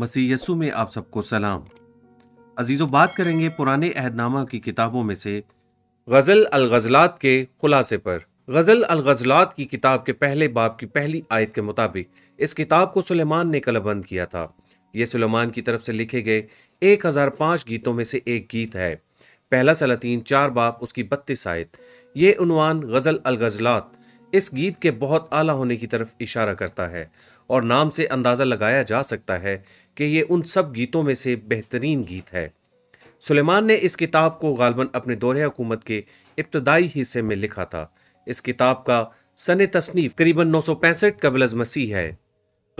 मसीह यसु में आप सबको सलाम अजीज़ो बात करेंगे पुराने अहदनामा की किताबों में से गज़ल अल गजलात के खुलासे पर गज़ल अल गजलात की किताब के पहले बाप की पहली आयत के मुताबिक इस किताब को सुलेमान ने कलबंद किया था ये सुलेमान की तरफ से लिखे गए 1005 गीतों में से एक गीत है पहला सलातीन चार बाप उसकी बत्तीस आयत ये उनवान गज़ल अल गजलात इस गीत के बहुत आला होने की तरफ इशारा करता है और नाम से अंदाज़ा लगाया जा सकता है कि ये उन सब गीतों में से बेहतरीन गीत है सुलेमान ने इस किताब को गालबन अपने दौर हुकूमत के इब्तदाई हिस्से में लिखा था इस किताब का सन तसनीफ करीबन नौ सौ पैंसठ कबल मसीह है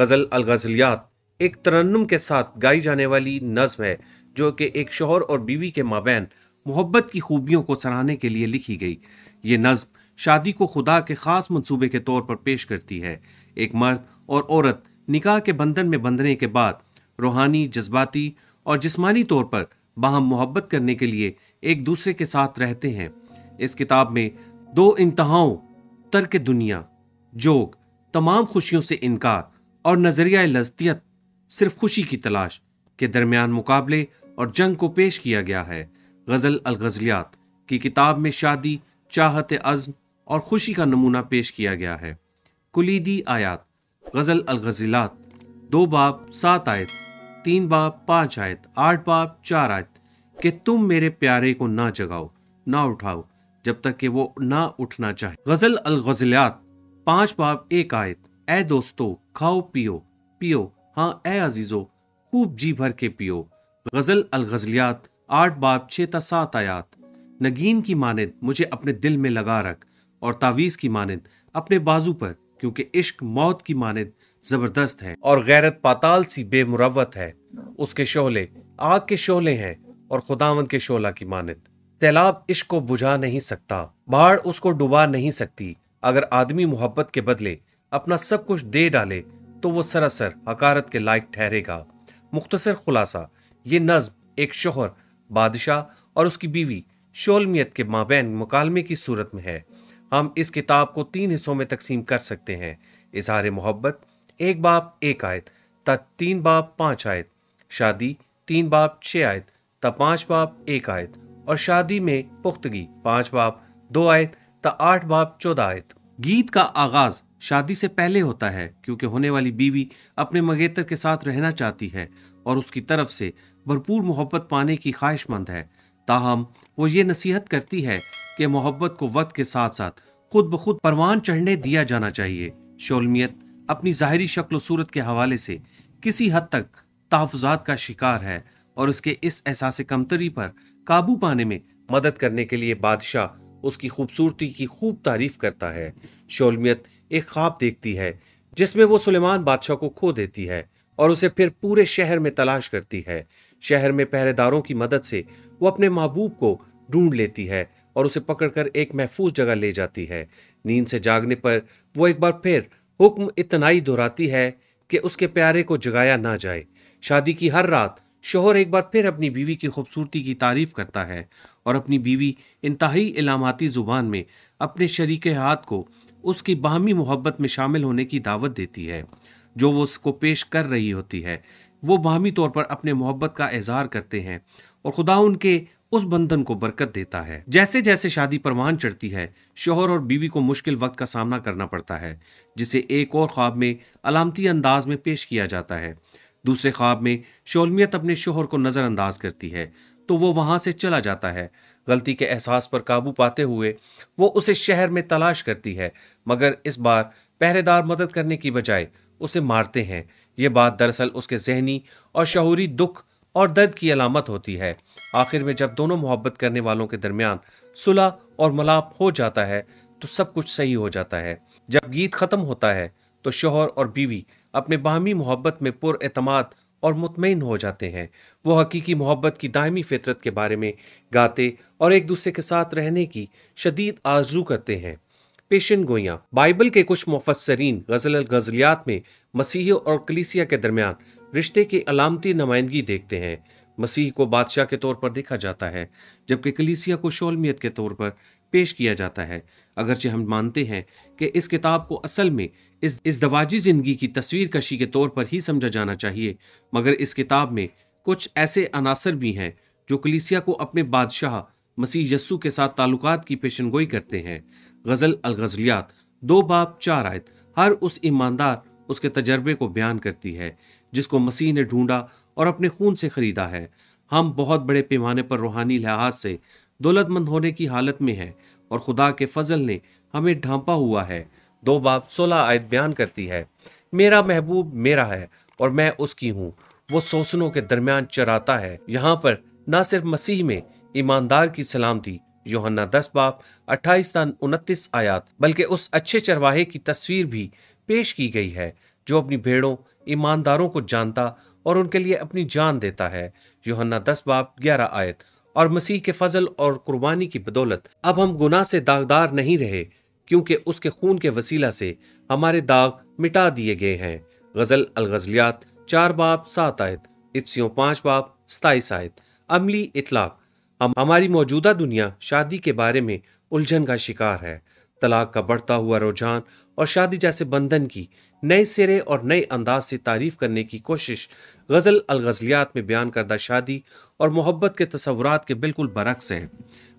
गज़ल अलगज़लियात एक तरन्नम के साथ गाई जाने वाली नज्म है जो कि एक शोहर और बीवी के माबेन मोहब्बत की खूबियों को सराहने के लिए लिखी गई ये नज्म शादी को खुदा के ख़ास मनसूबे के तौर पर पेश करती है एक मर्द और औरत निकाह के बंधन में बंधने के बाद रूहानी जज्बाती और जिस्मानी तौर पर बाहम मोहब्बत करने के लिए एक दूसरे के साथ रहते हैं इस किताब में दो इंतहाओं तर्क दुनिया जोग तमाम खुशियों से इनकार और नज़रिया लजतीत सिर्फ खुशी की तलाश के दरमियान मुकाबले और जंग को पेश किया गया है गज़ल अलगज़लियात की किताब में शादी चाहत अज़म और खुशी का नमूना पेश किया गया है कुलीदी आयात गज़ल गजलात दो बाब सात आयत तीन बाप पांच आयत आठ बाप चार आयत कि तुम मेरे प्यारे को ना जगाओ ना उठाओ जब तक कि वो ना उठना चाहे गजल अल गजलियात पाँच बाप एक आयत ए दोस्तों खाओ पियो पियो हाँ ए अजीजो खूब जी भर के पियो गजल अल गजलियात आठ बाप छः ता सात आयात नगीन की मानद मुझे अपने दिल में लगा रख और तावीज़ की मानद अपने बाजू पर क्योंकि इश्क मौत की मानद ज़बरदस्त है और गैरत पाताल सी बेमुरवत है उसके शोले आग के शोले हैं और खुदावंद के शोला की मानत सैलाब इश्क को बुझा नहीं सकता बाढ़ उसको डुबा नहीं सकती अगर आदमी मोहब्बत के बदले अपना सब कुछ दे डाले तो वो सरासर हकारत के लायक ठहरेगा मुख्तसर खुलासा ये नज्म एक शोहर बादशाह और उसकी बीवी शोलमियत के माबेन मुकालमे की सूरत में है हम इस किताब को तीन हिस्सों में तकसीम कर सकते हैं इजहार मोहब्बत एक बाप एक आयत तथा तीन बाप पांच आयत शादी तीन बाप छः आयत ता पाँच बाप एक आयत और शादी में पुख्तगी पाँच बाप दो आयत ता आठ बाप चौदह आयत गीत का आगाज शादी से पहले होता है क्योंकि होने वाली बीवी अपने मंगेतर के साथ रहना चाहती है और उसकी तरफ से भरपूर मोहब्बत पाने की ख्वाहिशमंद है ताहम वो ये नसीहत करती है कि मोहब्बत को वक्त के साथ साथ खुद ब खुद परवान चढ़ने दिया जाना चाहिए शोलमियत अपनी ज़ाहरी शक्ल सूरत के हवाले से किसी हद तक तहफ़ात का शिकार है और उसके इस एहसास कमतरी पर काबू पाने में मदद करने के लिए बादशाह उसकी खूबसूरती की खूब तारीफ करता है शोलमियत एक ख्वाब देखती है जिसमें वो सुलेमान बादशाह को खो देती है और उसे फिर पूरे शहर में तलाश करती है शहर में पहरेदारों की मदद से वो अपने महबूब को ढूंढ लेती है और उसे पकड़कर एक महफूज जगह ले जाती है नींद से जागने पर वो एक बार फिर हुक्म इतनाई दोहराती है कि उसके प्यारे को जगाया ना जाए शादी की हर रात शोहर एक बार फिर अपनी बीवी की खूबसूरती की तारीफ करता है और अपनी बीवी इंतहाई इलामती ज़ुबान में अपने शरीक हाथ को उसकी बाहमी मोहब्बत में शामिल होने की दावत देती है जो वो उसको पेश कर रही होती है वो बाहमी तौर पर अपने मोहब्बत का इजहार करते हैं और खुदा उनके उस बंधन को बरकत देता है जैसे जैसे शादी परवान चढ़ती है शोहर और बीवी को मुश्किल वक्त का सामना करना पड़ता है जिसे एक और ख्वाब में अलामती अंदाज में पेश किया जाता है दूसरे ख्वाब में शोलमियत अपने शोहर को नज़रअंदाज करती है तो वो वहाँ से चला जाता है गलती के एहसास पर काबू पाते हुए वो उसे शहर में तलाश करती है मगर इस बार पहरेदार मदद करने की बजाय उसे मारते हैं ये बात दरअसल उसके जहनी और शहूरी दुख और दर्द की अलामत होती है आखिर में जब दोनों मोहब्बत करने वालों के दरमियान सुलह और मलाप हो जाता है तो सब कुछ सही हो जाता है जब गीत ख़त्म होता है तो शोहर और बीवी अपने बाहमी मोहब्बत में पुरमाद और मुतमिन हो जाते हैं वो हकीकी मोहब्बत की दायमी फितरत के बारे में गाते और एक दूसरे के साथ रहने की शदीद आजू करते हैं पेशन गोया बाइबल के कुछ मुफसरीन गजल गजलियात में मसीह और कलीसिया के दरमियान रिश्ते की अलामती नुमाइंदगी देखते हैं मसीह को बादशाह के तौर पर देखा जाता है जबकि कलीसिया को शोलमियत के तौर पर पेश किया जाता है अगरचे हम मानते हैं कि इस किताब को असल में इस इस दवाजी ज़िंदगी की तस्वीर कशी के तौर पर ही समझा जाना चाहिए मगर इस किताब में कुछ ऐसे अनासर भी हैं जो कलीसिया को अपने बादशाह मसीह यस्सू के साथ ताल्लुकात की पेशन गोई करते हैं गज़ल अलगज़लियात दो बाप चार आयत हर उस ईमानदार उसके तजर्बे को बयान करती है जिसको मसीह ने ढूंढा और अपने खून से खरीदा है हम बहुत बड़े पैमाने पर रूहानी लिहाज से दौलतमंद होने की हालत में हैं और खुदा के फजल ने हमें ढांपा हुआ है दो बाप सोलह आयत बयान करती है मेरा महबूब मेरा है और मैं उसकी हूँ वो सोसनों के दरमियान चराता है यहाँ पर न सिर्फ मसीह में ईमानदार की सलामती योहन्ना दस बाप अट्ठाईस उनतीस आयात बल्कि उस अच्छे चरवाहे की तस्वीर भी पेश की गई है जो अपनी भेड़ों ईमानदारों को जानता और उनके लिए अपनी जान देता है योहन्ना दस बाप ग्यारह आयत और मसीह के फजल और कुर्बानी की बदौलत अब हम गुनाह से दागदार नहीं रहे क्योंकि उसके खून के वसीला से हमारे दाग मिटा दिए गए हैं गजल अलगजलियात चार बाप सात आयत इप्सियों पांच बाप सताईस आयत अमली इतलाक हम हमारी मौजूदा दुनिया शादी के बारे में उलझन का शिकार है तलाक का बढ़ता हुआ रुझान और शादी जैसे बंधन की नए सिरे और नए अंदाज से तारीफ करने की कोशिश गज़ल अलगज़लियात में बयान करदा शादी और मोहब्बत के तस्वुरात के बिल्कुल बरक्स है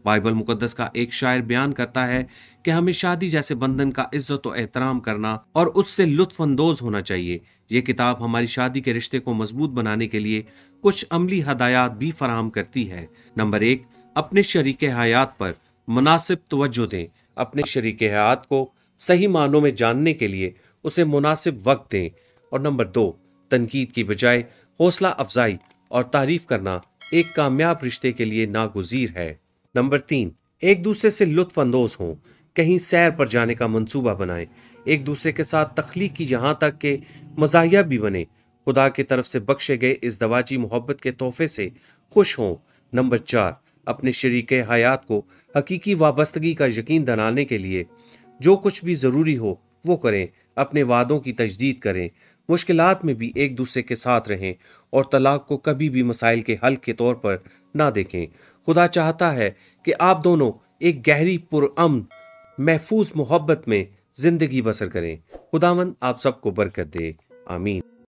बाइबल मुकदस का एक शायर बयान करता है कि हमें शादी जैसे बंधन का इज्जत व एहतराम करना और उससे लुत्फानंदोज होना चाहिए ये किताब हमारी शादी के रिश्ते को मजबूत बनाने के लिए कुछ अमली हदायत भी फराहम करती है नंबर एक अपने शरीक हयात पर मुनासिब तवज्जो दें अपने शरीक हयात को सही मानों में जानने के लिए उसे मुनासिब वक्त दें और नंबर दो तनकीद की बजाय हौसला अफजाई और तारीफ करना एक कामयाब रिश्ते के लिए नागुजीर है नंबर तीन एक दूसरे से लुत्फ अंदोज हों कहीं सैर पर जाने का मंसूबा बनाएं एक दूसरे के साथ तख्लीक की यहाँ तक के मजाया भी बने खुदा की तरफ से बख्शे गए इस दवाची मोहब्बत के तोहफे से खुश हों नंबर चार अपने शरीक हयात को हकीकी वाबस्तगी का यकीन दिलाने के लिए जो कुछ भी ज़रूरी हो वो करें अपने वादों की तजदीद करें मुश्किल में भी एक दूसरे के साथ रहें और तलाक को कभी भी मसाइल के हल के तौर पर ना देखें खुदा चाहता है कि आप दोनों एक गहरी पुरम महफूज मोहब्बत में ज़िंदगी बसर करें खुदावन आप सबको बरकत दे आमीन